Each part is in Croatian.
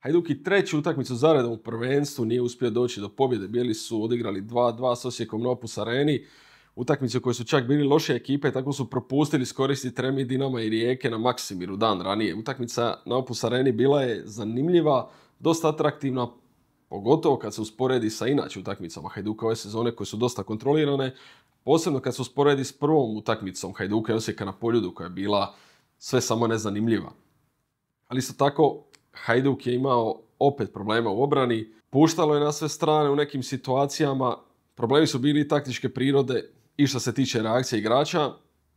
Hajduk i treću utakmicu zaredom u prvenstvu nije uspio doći do pobjede. Bijeli su odigrali 2-2 s Osijekom na Opus Areni. Utakmice koje su čak bili loše ekipe, tako su propustili skoristiti tremi Dinama i Rijeke na Maksimiru dan ranije. Utakmica na Opus Areni bila je zanimljiva, dosta atraktivna, pogotovo kad se usporedi sa inače utakmicama Hajduka ove sezone koje su dosta kontrolirane, posebno kad se usporedi s prvom utakmicom Hajduka i Osijeka na Poljudu koja je bila sve samo nezanimljiva. Ali isto tako, Hajduk je imao opet problema u obrani, puštalo je na sve strane u nekim situacijama, problemi su bili taktičke prirode i što se tiče reakcije igrača,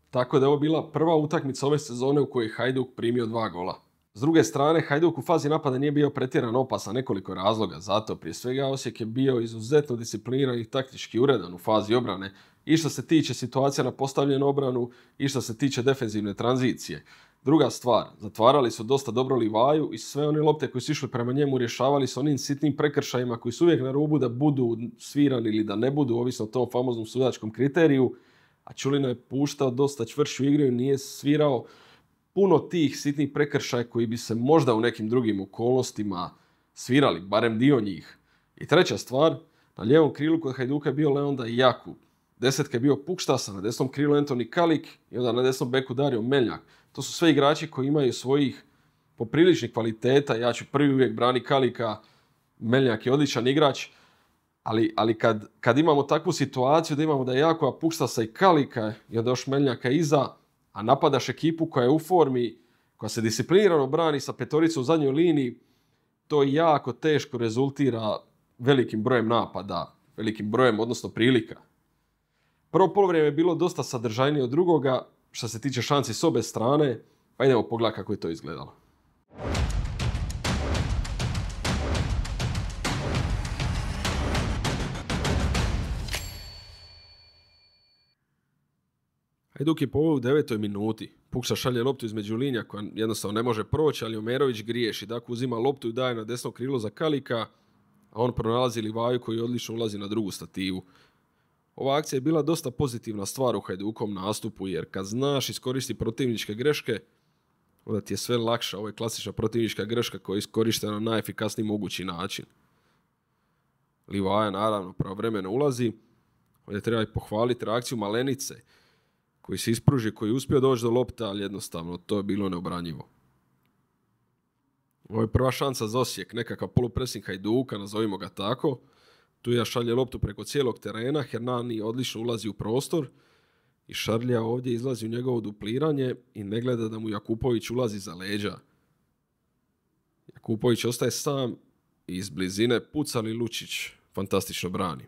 tako da je ovo bila prva utakmica ove sezone u kojoj je Hajduk primio dva gola. S druge strane, Hajduk u fazi napada nije bio pretjeran opasan nekoliko razloga, zato prije svega Osijek je bio izuzetno discipliniran i taktički uredan u fazi obrane i što se tiče situacija na postavljenu obranu i što se tiče defenzivne tranzicije. Druga stvar, zatvarali su dosta dobro Livaju i sve one lopte koji su išli prema njemu rješavali s onim sitnim prekršajima koji su uvijek na rubu da budu svirani ili da ne budu, ovisno o tom famoznom sudačkom kriteriju. A čulino je puštao dosta čvršu igru i nije svirao puno tih sitnih prekršaja koji bi se možda u nekim drugim okolnostima svirali, barem dio njih. I treća stvar, na lijevom krilu kod Hajduka je bio Leonda i Jakub. Desetka je bio Pukštasa, na desnom krilu Antoni Kalik i onda na desnom beku Dario Meljak. To su sve igrači koji imaju svojih popriličnih kvaliteta. Ja ću prvi uvijek brani Kalika, Melnjak je odličan igrač. Ali, ali kad, kad, imamo takvu situaciju da imamo da je pušta sa i Kalika i onda još Melnjaka iza, a napadaš ekipu koja je u formi, koja se disciplinirano brani sa petoricom u zadnjoj liniji, to jako teško rezultira velikim brojem napada, velikim brojem, odnosno prilika. Prvo polovrijeme je bilo dosta sadržajnije od drugoga, što se tiče šanci s obe strane, pa idemo pogledati kako je to izgledalo. Hajduk je po u devetoj minuti. Puksa šalje loptu između linja koja jednostavno ne može proći, ali Omerović griješi. Dakle, uzima loptu i daje na desno krilo za Kalika, a on pronalazi Livaju koji odlično ulazi na drugu stativu. Ova akcija je bila dosta pozitivna stvar u Hajdukom nastupu, jer kad znaš iskoristi protivničke greške, onda ti je sve lakša. Ovo je klasična protivnička greška koja je iskorištena na najefikasniji mogući način. Livaja naravno pravovremeno ulazi. Ovdje treba i pohvaliti reakciju Malenice koji se ispruži, koji je uspio doći do lopta, ali jednostavno to je bilo neobranjivo. Ovo je prva šansa za Osijek, nekakav polupresnik Hajduka, nazovimo ga tako. Tuja šalje loptu preko cijelog terena, Hernani odlično ulazi u prostor i Šarlija ovdje izlazi u njegovo dupliranje i ne gleda da mu Jakupović ulazi za leđa. Jakupović ostaje sam i iz blizine pucali Lučić fantastično brani.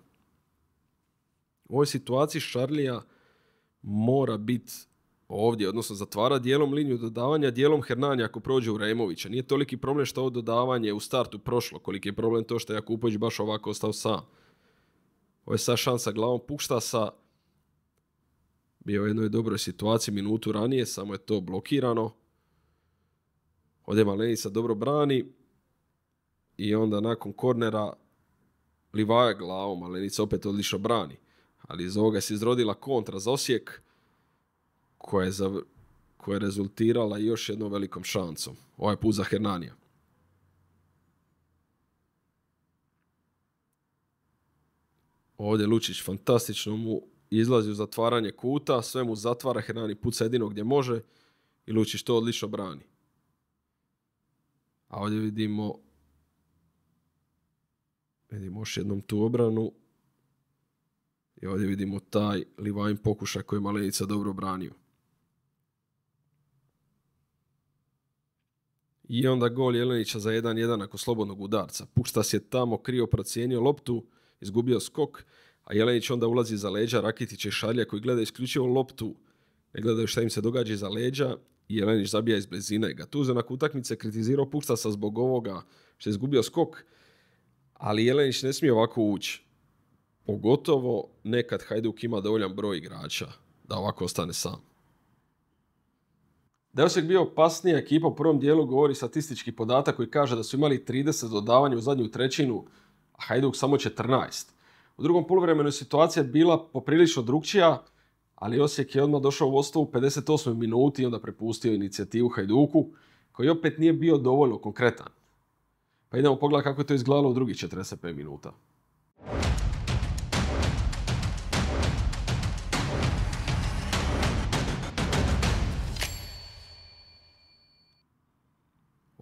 U ovoj situaciji Šarlija mora biti ovdje, odnosno zatvara dijelom liniju dodavanja, dijelom Hernanja ako prođe u Removića. Nije toliki problem što ovo dodavanje u startu prošlo, koliki je problem to što je Jakupović baš ovako ostao sam. Ovo je sad šansa glavom Pukštasa. Bio u jednoj dobroj situaciji minutu ranije, samo je to blokirano. Ovdje Malenica dobro brani. I onda nakon kornera Livaja glavom, Malenica opet odlično brani. Ali iz ovoga se izrodila kontra za Osijek koja je, koja je rezultirala još jednom velikom šancom. Ovaj put za Hernanija. Ovdje Lučić fantastično mu izlazi u zatvaranje kuta, sve mu zatvara, Hernani puca jedino gdje može i Lučić to odlično brani. A ovdje vidimo vidimo još jednom tu obranu i ovdje vidimo taj Livajn pokušaj koji je Malenica dobro branio. I onda gol Jelenića za 1-1 nakon slobodnog udarca. Puštas je tamo krio procijenio loptu, izgubio skok, a Jelenić onda ulazi za leđa Rakitića i Šalja koji gleda isključivo loptu. Ne gledaju šta im se događa iza leđa i Jelenić zabija iz blizine. Gatuzo nakon utakmice kritizirao Puštasa zbog ovoga što je izgubio skok, ali Jelenić ne smije ovako ući. Pogotovo nekad Hajduk ima dovoljan broj igrača da ovako ostane sam. Da je Osijek bio opasnija ekipa u prvom dijelu govori statistički podatak koji kaže da su imali 30 dodavanja u zadnju trećinu, a Hajduk samo 14. U drugom poluvremenu je situacija bila poprilično drukčija, ali Osijek je odmah došao u vodstvo u 58. minuti i onda prepustio inicijativu Hajduku, koji opet nije bio dovoljno konkretan. Pa idemo pogledati kako je to izgledalo u drugih 45 minuta.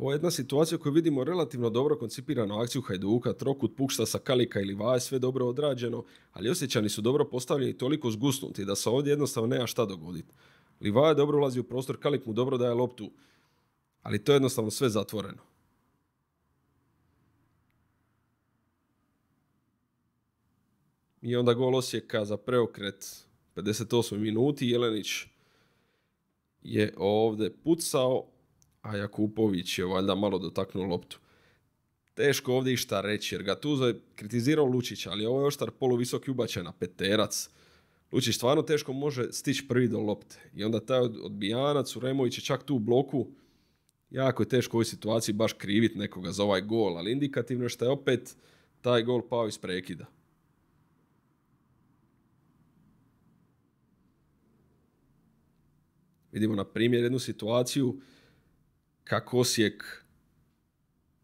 Ovo je jedna situacija koju vidimo relativno dobro koncipiranu akciju Hajduka, trokut Pušta sa Kalika ili je sve dobro odrađeno, ali osjećani su dobro postavljeni i toliko zgusnuti da se ovdje jednostavno nema šta dogoditi. je dobro ulazi u prostor, Kalik mu dobro daje loptu, ali to je jednostavno sve zatvoreno. I onda gol Osijeka za preokret 58. minuti. Jelenić je ovdje pucao, a Jakupović je valjda malo dotaknuo loptu. Teško ovdje išta reći jer ga je kritizirao Lučića, ali ovo je oštar poluvisoki ubačaj na peterac. Lučić stvarno teško može stići prvi do lopte. I onda taj odbijanac, Uremović je čak tu u bloku. Jako je teško u ovoj situaciji baš krivit nekoga za ovaj gol, ali indikativno je što je opet taj gol pao iz prekida. Vidimo na primjer jednu situaciju kako Osijek,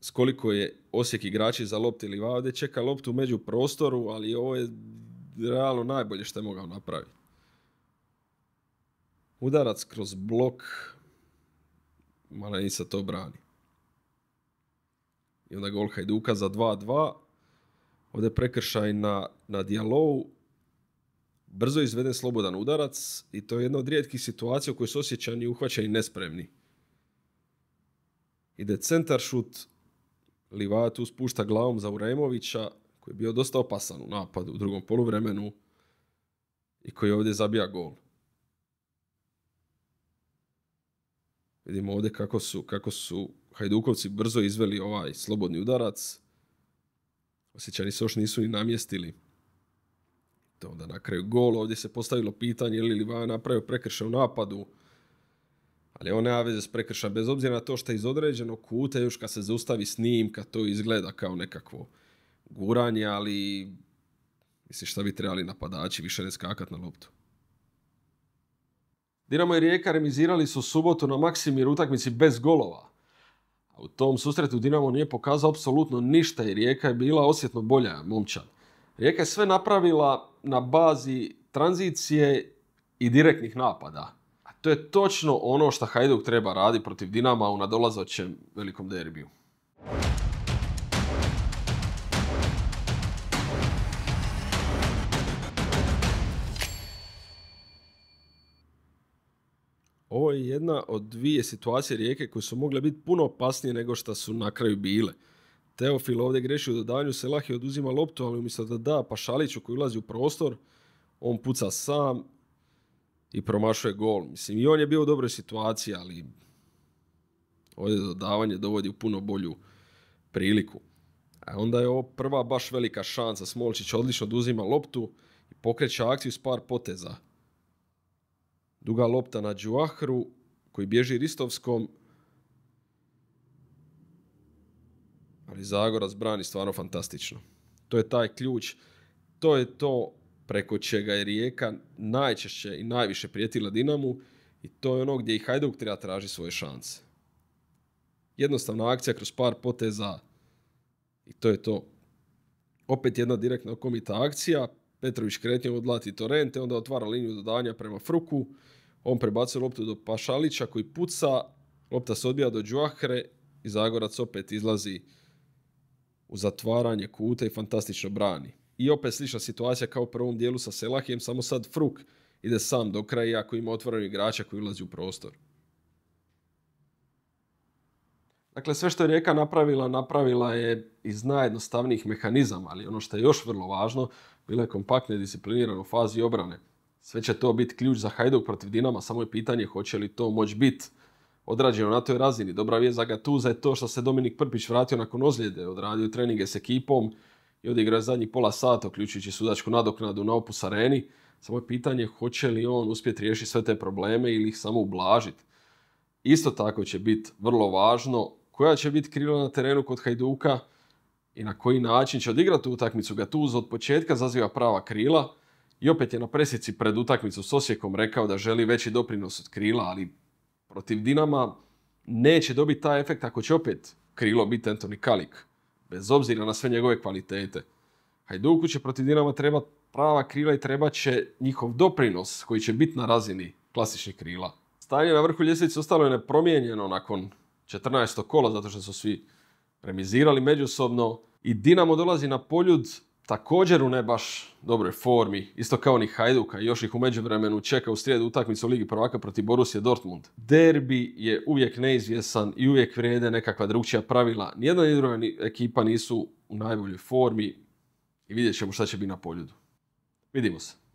s koliko je Osijek igrači za lopte ili vade čeka loptu među prostoru, ali ovo je realno najbolje što je mogao napraviti. Udarac kroz blok, Malenica to brani. I onda gol Hajduka za 2-2. Ovdje prekršaj na, na Brzo izveden slobodan udarac i to je jedna od rijetkih situacija u kojoj su osjećani uhvaćeni nespremni ide centar šut, Livatu spušta glavom za Uremovića, koji je bio dosta opasan u napadu u drugom poluvremenu i koji ovdje zabija gol. Vidimo ovdje kako su, kako su Hajdukovci brzo izveli ovaj slobodni udarac. Osjećani se još nisu ni namjestili. To onda na kraju gol. Ovdje se postavilo pitanje je li Livaja napravio prekršaj u napadu. Ali on nema veze s prekršajem, bez obzira na to što iz određenog kuta još kad se zaustavi snimka, to izgleda kao nekakvo guranje, ali mislim šta bi trebali napadači više ne skakat na loptu. Dinamo i Rijeka remizirali su subotu na Maksimir utakmici bez golova. A u tom susretu Dinamo nije pokazao apsolutno ništa i Rijeka je bila osjetno bolja, momčad. Rijeka je sve napravila na bazi tranzicije i direktnih napada. To je točno ono što Hajduk treba radi protiv Dinama u nadolazoćem velikom derbiju. Ovo je jedna od dvije situacije rijeke koje su mogle biti puno opasnije nego što su na kraju bile. Teofil ovdje greši u dodanju, Selah je oduzima loptu, ali umjesto da da Pašaliću koji ulazi u prostor, on puca sam, i promašuje gol. Mislim, i on je bio u dobroj situaciji, ali ovdje dodavanje dovodi u puno bolju priliku. A onda je ovo prva baš velika šansa. Smolčić odlično oduzima loptu i pokreće akciju s par poteza. Duga lopta na Đuahru koji bježi Ristovskom. Ali Zagorac brani stvarno fantastično. To je taj ključ. To je to preko čega je Rijeka najčešće i najviše prijetila Dinamu i to je ono gdje i Hajduk treba traži svoje šanse. Jednostavna akcija kroz par poteza i to je to. Opet jedna direktna komita akcija, Petrović kretnje odlati torente, onda otvara liniju dodanja prema Fruku, on prebacuje loptu do Pašalića koji puca, lopta se odbija do Đuahre i Zagorac opet izlazi u zatvaranje kuta i fantastično brani. I opet slična situacija kao u prvom dijelu sa Selahijem, samo sad Fruk ide sam do kraja ako ima otvorenog igrača koji ulazi u prostor. Dakle, sve što je Rijeka napravila, napravila je iz najjednostavnijih mehanizama, ali ono što je još vrlo važno, bilo je kompaktno i disciplinirano u fazi obrane. Sve će to biti ključ za Hajduk protiv Dinama, samo je pitanje hoće li to moći biti odrađeno na toj razini. Dobra vijest za Gatuza je to što se Dominik Prpić vratio nakon ozljede, odradio treninge s ekipom, i odigrao zadnjih pola sata, uključujući sudačku nadoknadu na Opus Areni. Samo je pitanje hoće li on uspjeti riješiti sve te probleme ili ih samo ublažiti. Isto tako će biti vrlo važno koja će biti krila na terenu kod Hajduka i na koji način će odigrati utakmicu. Gatuz od početka zaziva prava krila i opet je na presjeci pred utakmicu s Osijekom rekao da želi veći doprinos od krila, ali protiv Dinama neće dobiti taj efekt ako će opet krilo biti Antoni Kalik bez obzira na sve njegove kvalitete. Hajduku će protiv Dinama treba prava krila i treba će njihov doprinos koji će biti na razini klasičnih krila. Stanje na vrhu ljestvice ostalo je nepromijenjeno nakon 14. kola zato što su svi remizirali međusobno i Dinamo dolazi na poljud također u ne baš dobroj formi, isto kao ni Hajduka, još ih u međuvremenu čeka u srijedu utakmicu Ligi prvaka protiv Borussia Dortmund. Derbi je uvijek neizvjesan i uvijek vrijede nekakva drugčija pravila. Nijedna ni ekipa nisu u najboljoj formi i vidjet ćemo šta će biti na poljudu. Vidimo se.